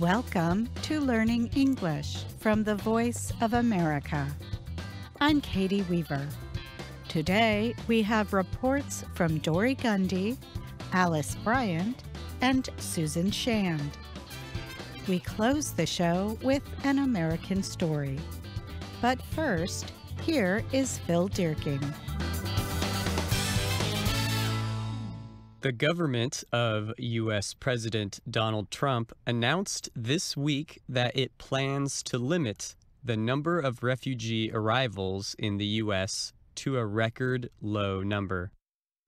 Welcome to Learning English from the Voice of America. I'm Katie Weaver. Today we have reports from Dory Gundy, Alice Bryant, and Susan Shand. We close the show with an American story. But first, here is Phil Dirking. The government of U.S. President Donald Trump announced this week that it plans to limit the number of refugee arrivals in the U.S. to a record low number.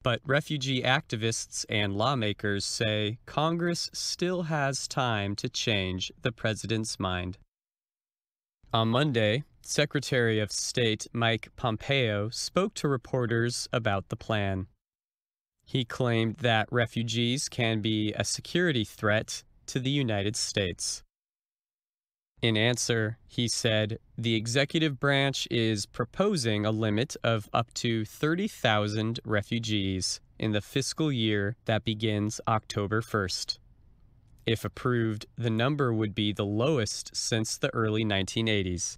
But refugee activists and lawmakers say Congress still has time to change the president's mind. On Monday, Secretary of State Mike Pompeo spoke to reporters about the plan. He claimed that refugees can be a security threat to the United States. In answer, he said, the executive branch is proposing a limit of up to 30,000 refugees in the fiscal year that begins October 1st. If approved, the number would be the lowest since the early 1980s.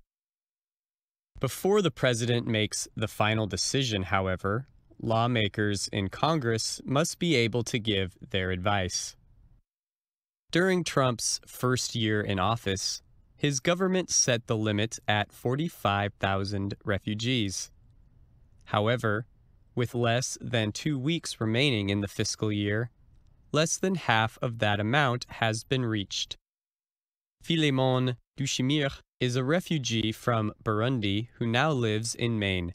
Before the president makes the final decision, however, lawmakers in Congress must be able to give their advice. During Trump's first year in office, his government set the limit at 45,000 refugees. However, with less than two weeks remaining in the fiscal year, less than half of that amount has been reached. Philemon Duchimir is a refugee from Burundi who now lives in Maine.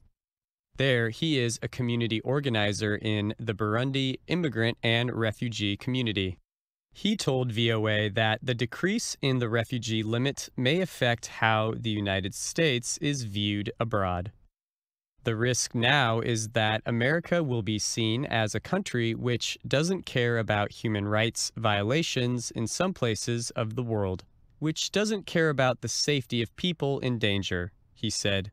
There, he is a community organizer in the Burundi immigrant and refugee community. He told VOA that the decrease in the refugee limit may affect how the United States is viewed abroad. The risk now is that America will be seen as a country which doesn't care about human rights violations in some places of the world, which doesn't care about the safety of people in danger, he said.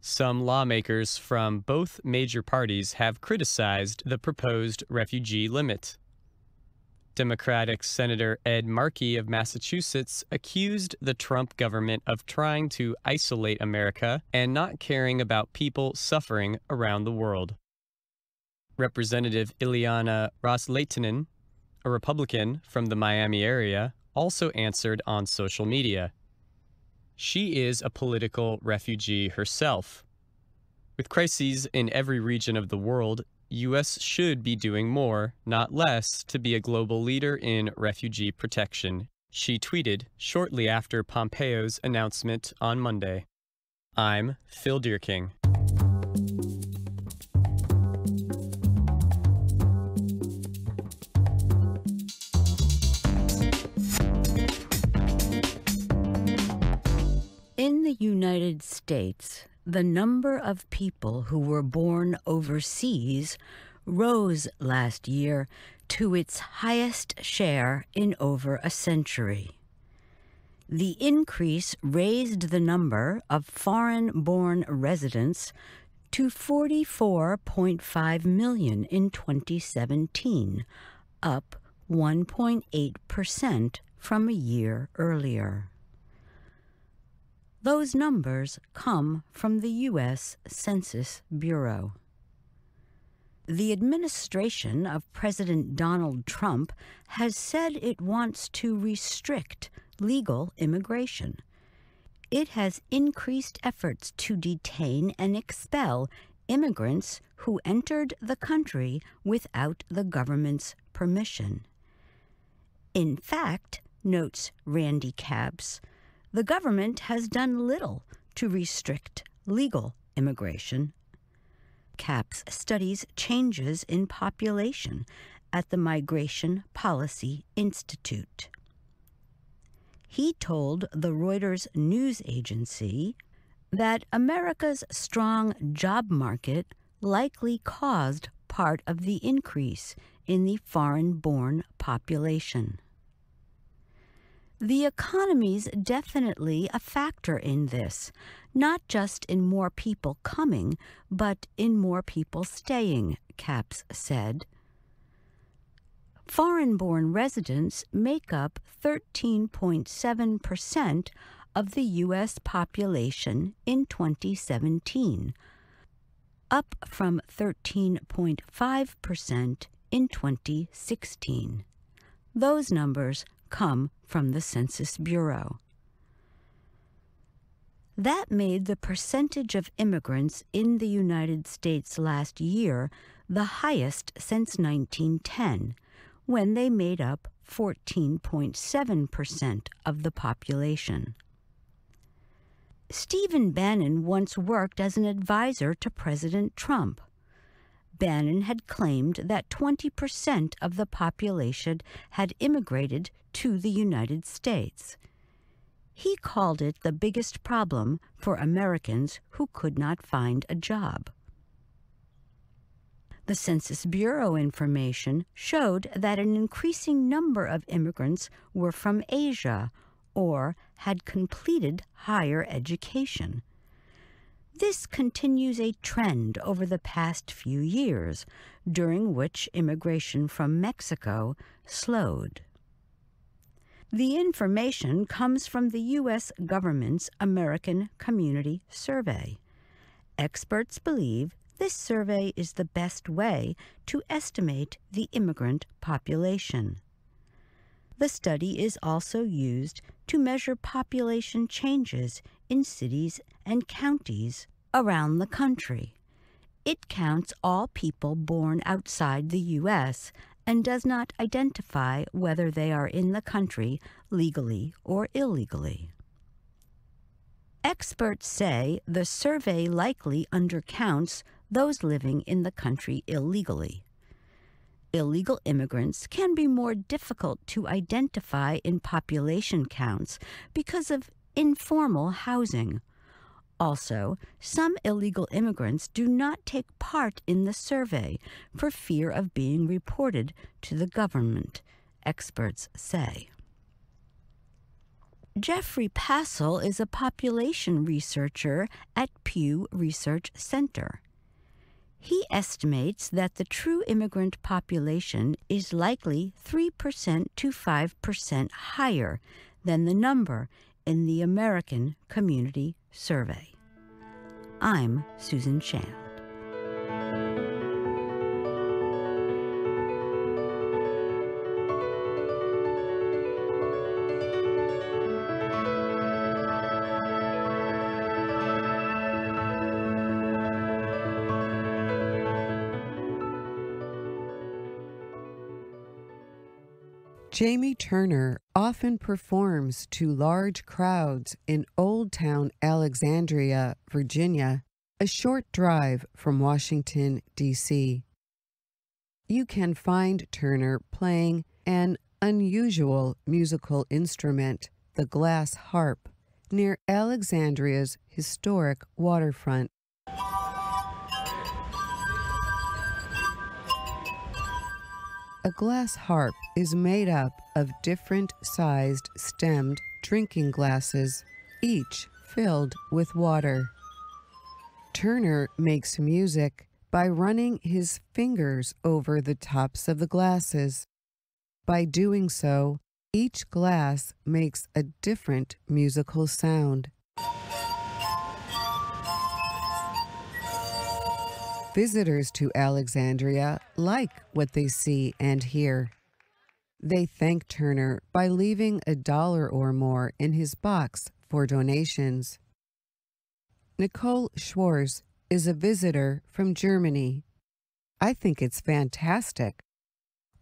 Some lawmakers from both major parties have criticized the proposed refugee limit. Democratic Senator Ed Markey of Massachusetts accused the Trump government of trying to isolate America and not caring about people suffering around the world. Representative Ileana Rosleitinen, a Republican from the Miami area, also answered on social media. She is a political refugee herself. With crises in every region of the world, U.S. should be doing more, not less, to be a global leader in refugee protection, she tweeted shortly after Pompeo's announcement on Monday. I'm Phil Deerking. United States, the number of people who were born overseas rose last year to its highest share in over a century. The increase raised the number of foreign born residents to 44.5 million in 2017, up 1.8% from a year earlier. Those numbers come from the U.S. Census Bureau. The administration of President Donald Trump has said it wants to restrict legal immigration. It has increased efforts to detain and expel immigrants who entered the country without the government's permission. In fact, notes Randy Capps, the government has done little to restrict legal immigration. CAPS studies changes in population at the Migration Policy Institute. He told the Reuters news agency that America's strong job market likely caused part of the increase in the foreign born population. The economy's definitely a factor in this, not just in more people coming, but in more people staying, Caps said. Foreign born residents make up 13.7% of the U.S. population in 2017, up from 13.5% in 2016. Those numbers come from the Census Bureau. That made the percentage of immigrants in the United States last year the highest since 1910, when they made up 14.7% of the population. Stephen Bannon once worked as an advisor to President Trump. Bannon had claimed that 20% of the population had immigrated to the United States. He called it the biggest problem for Americans who could not find a job. The Census Bureau information showed that an increasing number of immigrants were from Asia or had completed higher education. This continues a trend over the past few years, during which immigration from Mexico slowed. The information comes from the U.S. government's American Community Survey. Experts believe this survey is the best way to estimate the immigrant population. The study is also used to measure population changes in cities and counties around the country. It counts all people born outside the U.S. and does not identify whether they are in the country legally or illegally. Experts say the survey likely undercounts those living in the country illegally. Illegal immigrants can be more difficult to identify in population counts because of informal housing. Also, some illegal immigrants do not take part in the survey for fear of being reported to the government, experts say. Jeffrey Passel is a population researcher at Pew Research Center. He estimates that the true immigrant population is likely 3% to 5% higher than the number in the American Community Survey. I'm Susan Chan. Jamie Turner often performs to large crowds in Old Town Alexandria, Virginia, a short drive from Washington, D.C. You can find Turner playing an unusual musical instrument, the glass harp, near Alexandria's historic waterfront. A glass harp is made up of different sized stemmed drinking glasses, each filled with water. Turner makes music by running his fingers over the tops of the glasses. By doing so, each glass makes a different musical sound. Visitors to Alexandria like what they see and hear. They thank Turner by leaving a dollar or more in his box for donations. Nicole Schwarz is a visitor from Germany. I think it's fantastic.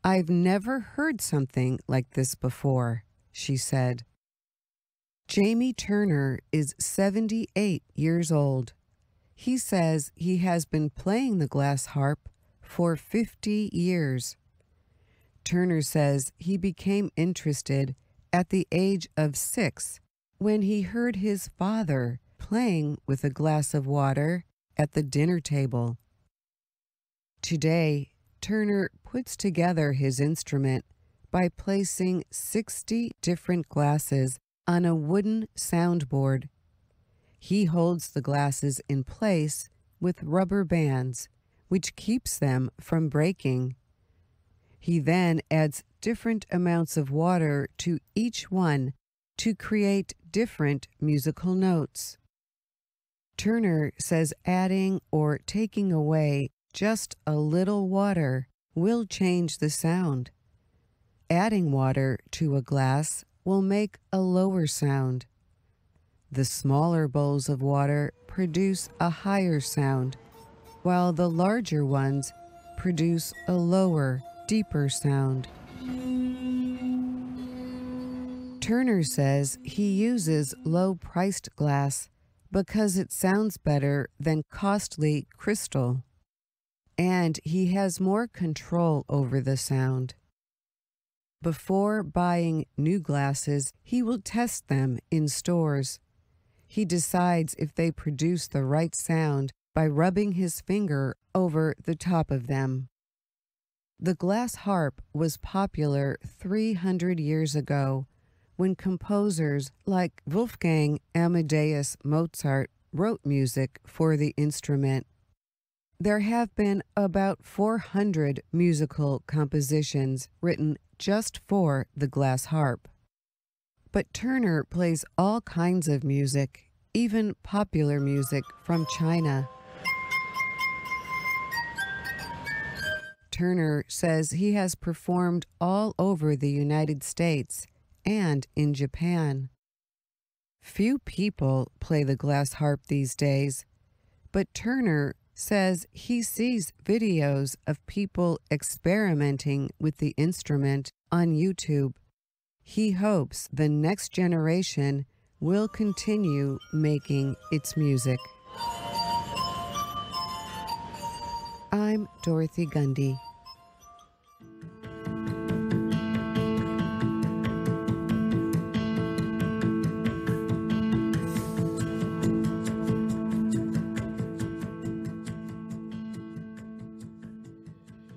I've never heard something like this before, she said. Jamie Turner is 78 years old. He says he has been playing the glass harp for 50 years. Turner says he became interested at the age of six when he heard his father playing with a glass of water at the dinner table. Today, Turner puts together his instrument by placing 60 different glasses on a wooden soundboard he holds the glasses in place with rubber bands, which keeps them from breaking. He then adds different amounts of water to each one to create different musical notes. Turner says adding or taking away just a little water will change the sound. Adding water to a glass will make a lower sound. The smaller bowls of water produce a higher sound, while the larger ones produce a lower, deeper sound. Turner says he uses low-priced glass because it sounds better than costly crystal, and he has more control over the sound. Before buying new glasses, he will test them in stores. He decides if they produce the right sound by rubbing his finger over the top of them. The glass harp was popular 300 years ago when composers like Wolfgang Amadeus Mozart wrote music for the instrument. There have been about 400 musical compositions written just for the glass harp. But Turner plays all kinds of music, even popular music from China. Turner says he has performed all over the United States and in Japan. Few people play the glass harp these days, but Turner says he sees videos of people experimenting with the instrument on YouTube. He hopes the next generation will continue making its music. I'm Dorothy Gundy.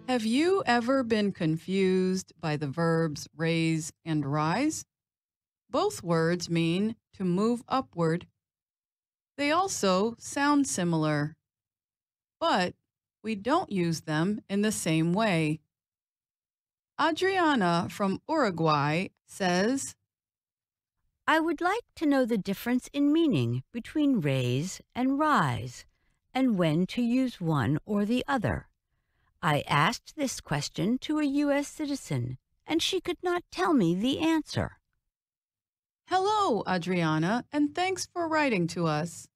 Have you ever been confused by the verbs raise and rise? Both words mean to move upward. They also sound similar, but we don't use them in the same way. Adriana from Uruguay says, I would like to know the difference in meaning between raise and rise and when to use one or the other. I asked this question to a U.S. citizen, and she could not tell me the answer. Hello, Adriana, and thanks for writing to us.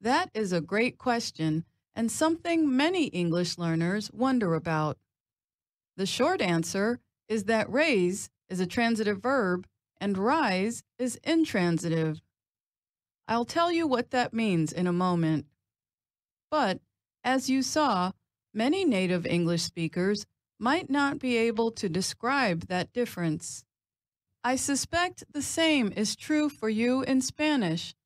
That is a great question and something many English learners wonder about. The short answer is that raise is a transitive verb and rise is intransitive. I'll tell you what that means in a moment. But, as you saw, Many native English speakers might not be able to describe that difference. I suspect the same is true for you in Spanish.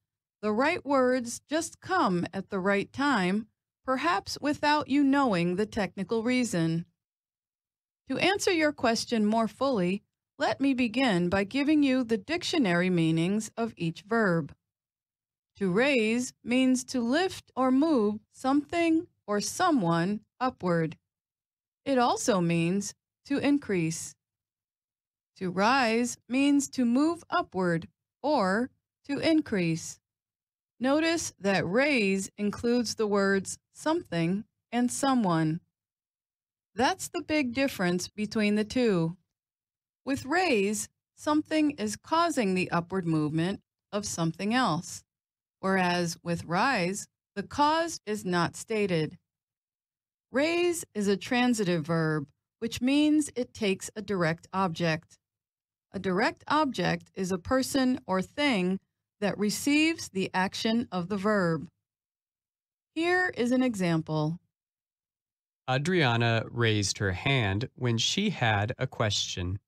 The right words just come at the right time, perhaps without you knowing the technical reason. To answer your question more fully, let me begin by giving you the dictionary meanings of each verb. To raise means to lift or move something or someone upward. It also means to increase. To rise means to move upward or to increase. Notice that raise includes the words something and someone. That's the big difference between the two. With raise, something is causing the upward movement of something else, whereas with rise, the cause is not stated. Raise is a transitive verb, which means it takes a direct object. A direct object is a person or thing that receives the action of the verb. Here is an example. Adriana raised her hand when she had a question.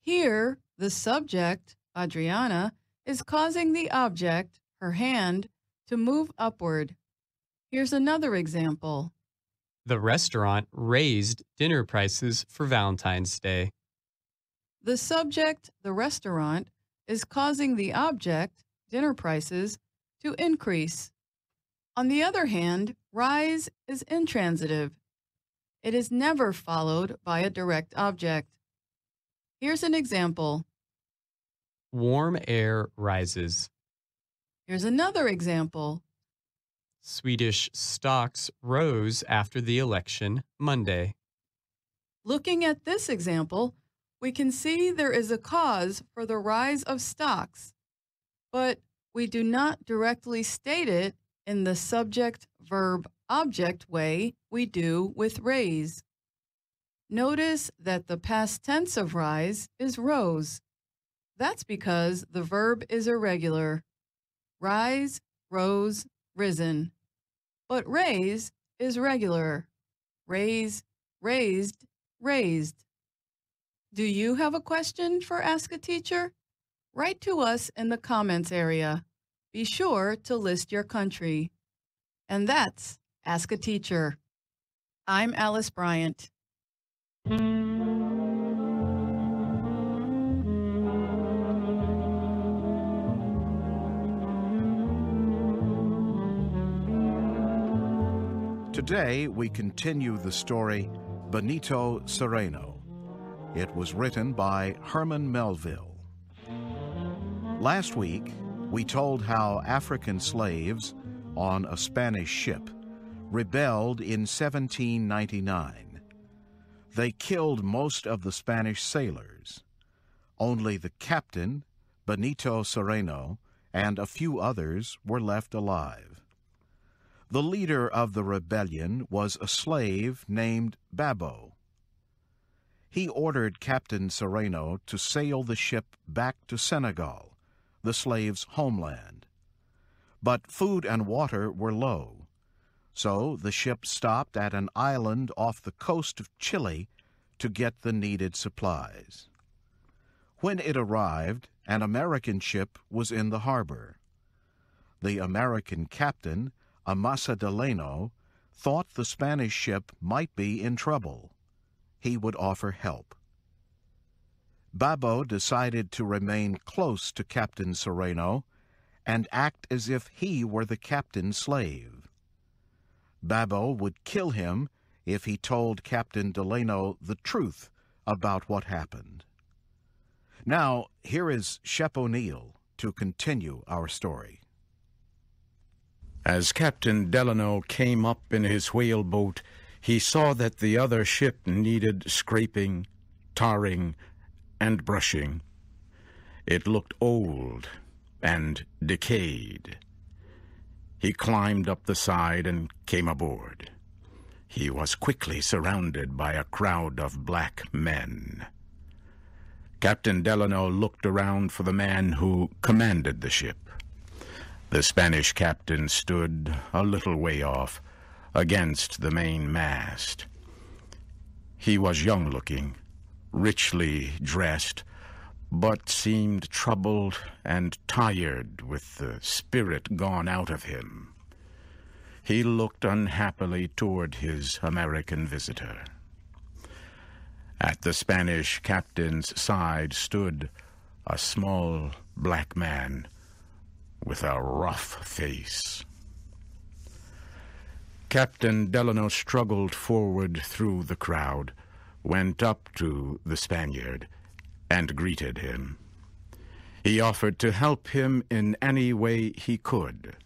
Here, the subject, Adriana, is causing the object, her hand, to move upward. Here's another example. The restaurant raised dinner prices for Valentine's Day. The subject, the restaurant, is causing the object, dinner prices, to increase. On the other hand, rise is intransitive. It is never followed by a direct object. Here's an example. Warm air rises. Here's another example. Swedish stocks rose after the election Monday. Looking at this example, we can see there is a cause for the rise of stocks, but we do not directly state it in the subject verb object way we do with raise. Notice that the past tense of rise is rose. That's because the verb is irregular. Rise, rose, risen. But raise is regular. Raise, raised, raised. Do you have a question for Ask a Teacher? Write to us in the comments area. Be sure to list your country. And that's Ask a Teacher. I'm Alice Bryant. Today, we continue the story Benito Sereno. It was written by Herman Melville. Last week, we told how African slaves on a Spanish ship rebelled in 1799. They killed most of the Spanish sailors. Only the captain, Benito Sereno, and a few others were left alive. The leader of the rebellion was a slave named Babo. He ordered Captain Sereno to sail the ship back to Senegal, the slave's homeland. But food and water were low, so the ship stopped at an island off the coast of Chile to get the needed supplies. When it arrived, an American ship was in the harbor. The American captain Amasa Delano, thought the Spanish ship might be in trouble. He would offer help. Babo decided to remain close to Captain Sereno and act as if he were the captain's slave. Babo would kill him if he told Captain Delano the truth about what happened. Now, here is Shep O'Neill to continue our story. As Captain Delano came up in his whaleboat, he saw that the other ship needed scraping, tarring, and brushing. It looked old and decayed. He climbed up the side and came aboard. He was quickly surrounded by a crowd of black men. Captain Delano looked around for the man who commanded the ship. The Spanish captain stood a little way off, against the main mast. He was young looking, richly dressed, but seemed troubled and tired with the spirit gone out of him. He looked unhappily toward his American visitor. At the Spanish captain's side stood a small black man with a rough face. Captain Delano struggled forward through the crowd, went up to the Spaniard, and greeted him. He offered to help him in any way he could.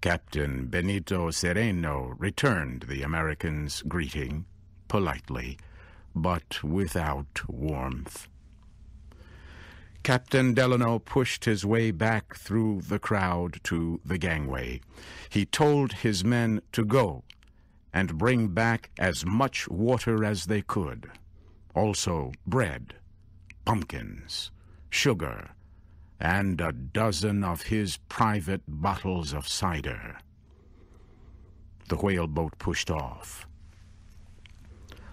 Captain Benito Sereno returned the American's greeting politely, but without warmth. Captain Delano pushed his way back through the crowd to the gangway. He told his men to go and bring back as much water as they could, also bread, pumpkins, sugar, and a dozen of his private bottles of cider. The whaleboat pushed off.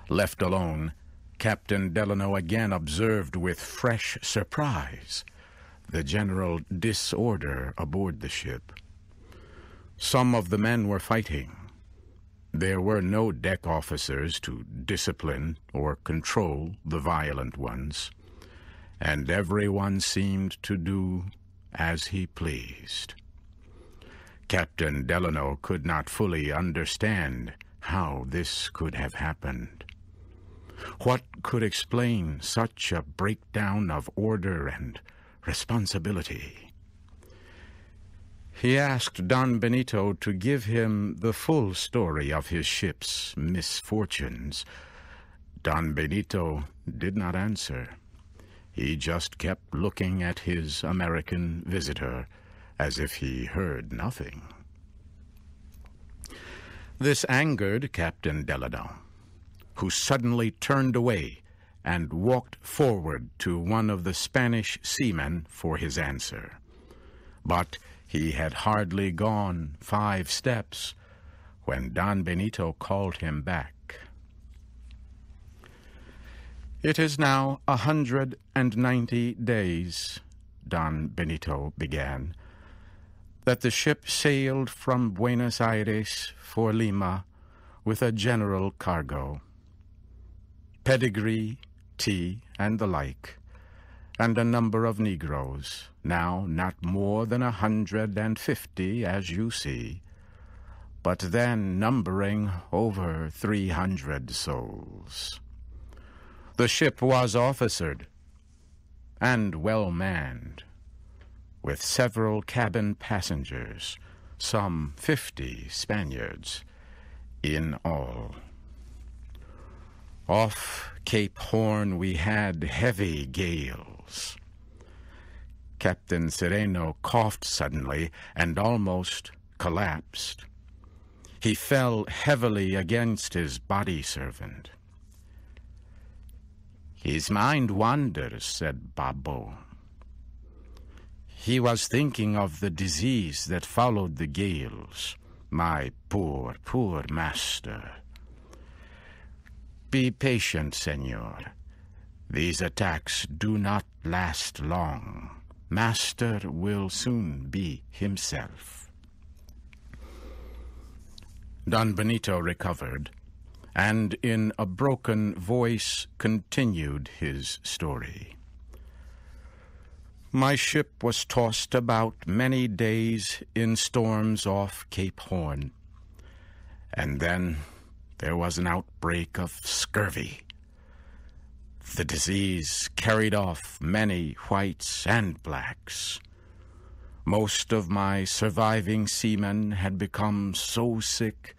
Left alone, Captain Delano again observed with fresh surprise the general disorder aboard the ship. Some of the men were fighting. There were no deck officers to discipline or control the violent ones, and everyone seemed to do as he pleased. Captain Delano could not fully understand how this could have happened. What could explain such a breakdown of order and responsibility? He asked Don Benito to give him the full story of his ship's misfortunes. Don Benito did not answer. He just kept looking at his American visitor as if he heard nothing. This angered Captain Deladon who suddenly turned away and walked forward to one of the Spanish seamen for his answer. But he had hardly gone five steps when Don Benito called him back. It is now a hundred and ninety days, Don Benito began, that the ship sailed from Buenos Aires for Lima with a general cargo pedigree, tea, and the like, and a number of Negroes, now not more than a hundred and fifty, as you see, but then numbering over three hundred souls. The ship was officered and well manned, with several cabin passengers, some fifty Spaniards in all. Off Cape Horn we had heavy gales. Captain Sereno coughed suddenly and almost collapsed. He fell heavily against his body servant. His mind wanders, said Babo. He was thinking of the disease that followed the gales. My poor, poor master. Be patient, senor. These attacks do not last long. Master will soon be himself. Don Benito recovered, and in a broken voice continued his story. My ship was tossed about many days in storms off Cape Horn, and then there was an outbreak of scurvy. The disease carried off many whites and blacks. Most of my surviving seamen had become so sick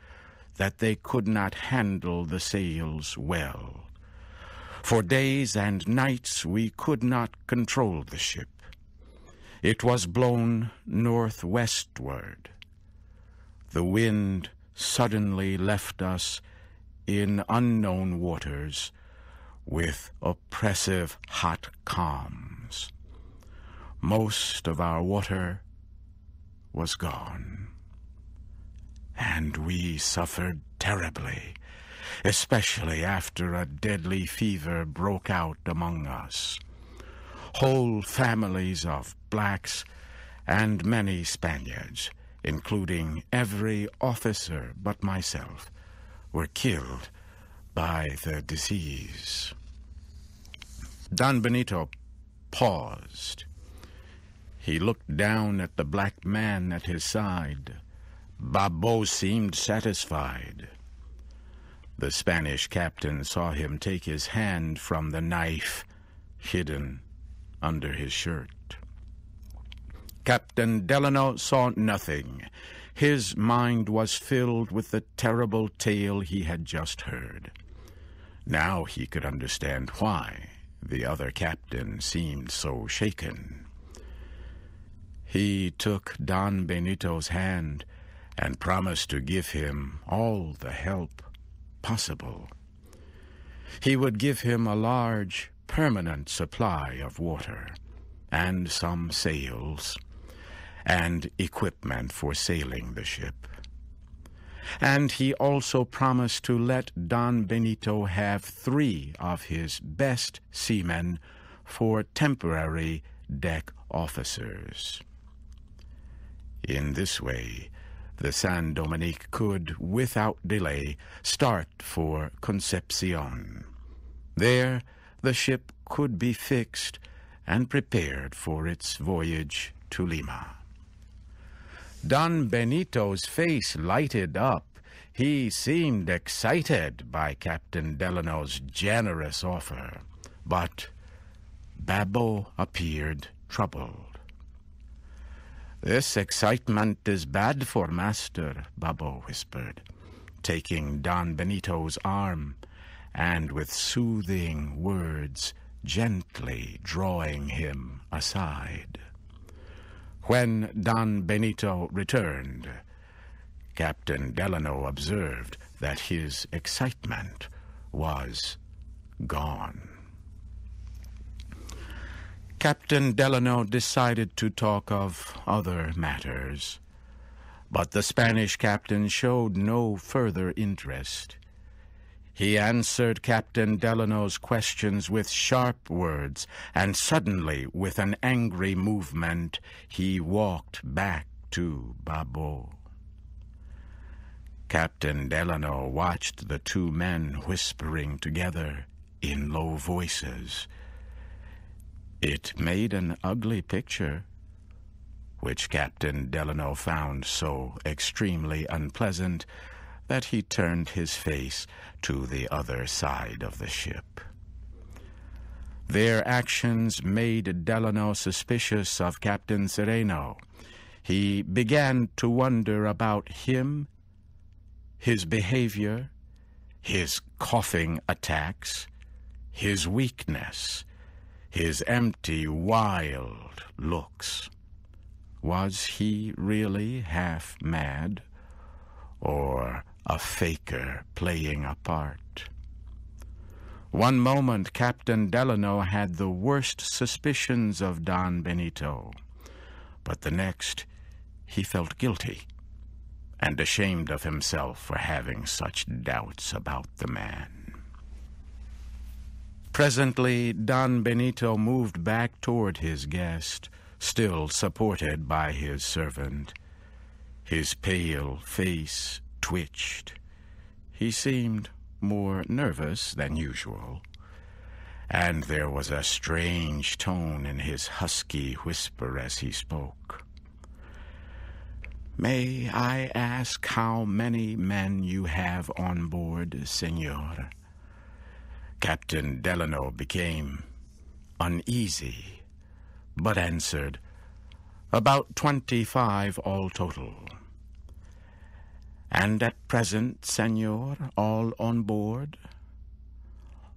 that they could not handle the sails well. For days and nights we could not control the ship. It was blown northwestward. The wind suddenly left us in unknown waters with oppressive hot calms. Most of our water was gone, and we suffered terribly, especially after a deadly fever broke out among us. Whole families of blacks and many Spaniards including every officer but myself, were killed by the disease. Don Benito paused. He looked down at the black man at his side. Babo seemed satisfied. The Spanish captain saw him take his hand from the knife hidden under his shirt. Captain Delano saw nothing. His mind was filled with the terrible tale he had just heard. Now he could understand why the other captain seemed so shaken. He took Don Benito's hand and promised to give him all the help possible. He would give him a large, permanent supply of water and some sails and equipment for sailing the ship. And he also promised to let Don Benito have three of his best seamen for temporary deck officers. In this way, the San Dominique could, without delay, start for Concepcion. There, the ship could be fixed and prepared for its voyage to Lima. Don Benito's face lighted up. He seemed excited by Captain Delano's generous offer, but Babbo appeared troubled. This excitement is bad for master, Babbo whispered, taking Don Benito's arm and with soothing words gently drawing him aside. When Don Benito returned, Captain Delano observed that his excitement was gone. Captain Delano decided to talk of other matters, but the Spanish captain showed no further interest. He answered Captain Delano's questions with sharp words, and suddenly, with an angry movement, he walked back to Babo. Captain Delano watched the two men whispering together in low voices. It made an ugly picture, which Captain Delano found so extremely unpleasant that he turned his face to the other side of the ship. Their actions made Delano suspicious of Captain Sereno. He began to wonder about him, his behavior, his coughing attacks, his weakness, his empty, wild looks. Was he really half mad? Or a faker playing a part. One moment Captain Delano had the worst suspicions of Don Benito, but the next he felt guilty and ashamed of himself for having such doubts about the man. Presently, Don Benito moved back toward his guest, still supported by his servant. His pale face twitched. He seemed more nervous than usual, and there was a strange tone in his husky whisper as he spoke. May I ask how many men you have on board, senor? Captain Delano became uneasy, but answered, About twenty-five all total. And at present, senor, all on board?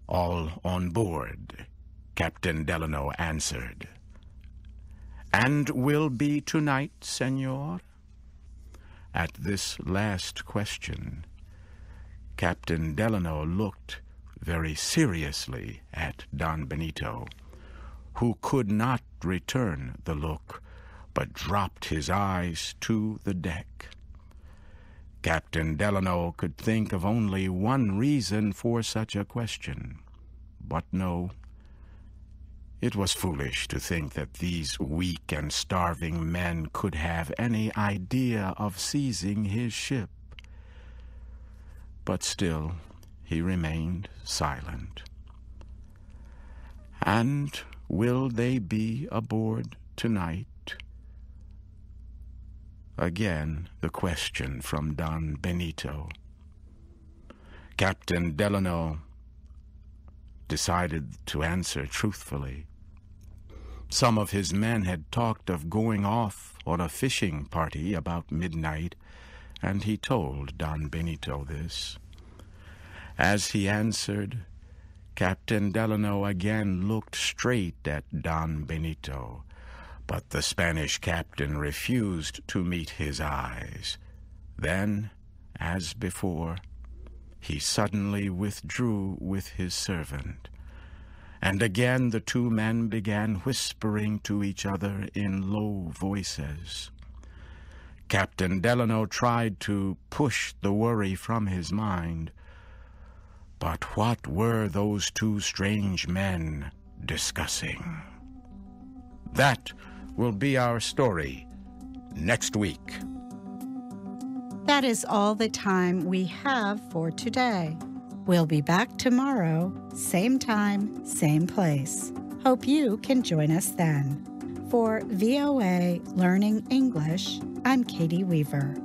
All on board, Captain Delano answered. And will be tonight, senor? At this last question, Captain Delano looked very seriously at Don Benito, who could not return the look, but dropped his eyes to the deck. Captain Delano could think of only one reason for such a question. But no, it was foolish to think that these weak and starving men could have any idea of seizing his ship. But still, he remained silent. And will they be aboard tonight? Again, the question from Don Benito. Captain Delano decided to answer truthfully. Some of his men had talked of going off on a fishing party about midnight, and he told Don Benito this. As he answered, Captain Delano again looked straight at Don Benito but the Spanish captain refused to meet his eyes. Then, as before, he suddenly withdrew with his servant. And again the two men began whispering to each other in low voices. Captain Delano tried to push the worry from his mind. But what were those two strange men discussing? That will be our story next week. That is all the time we have for today. We'll be back tomorrow, same time, same place. Hope you can join us then. For VOA Learning English, I'm Katie Weaver.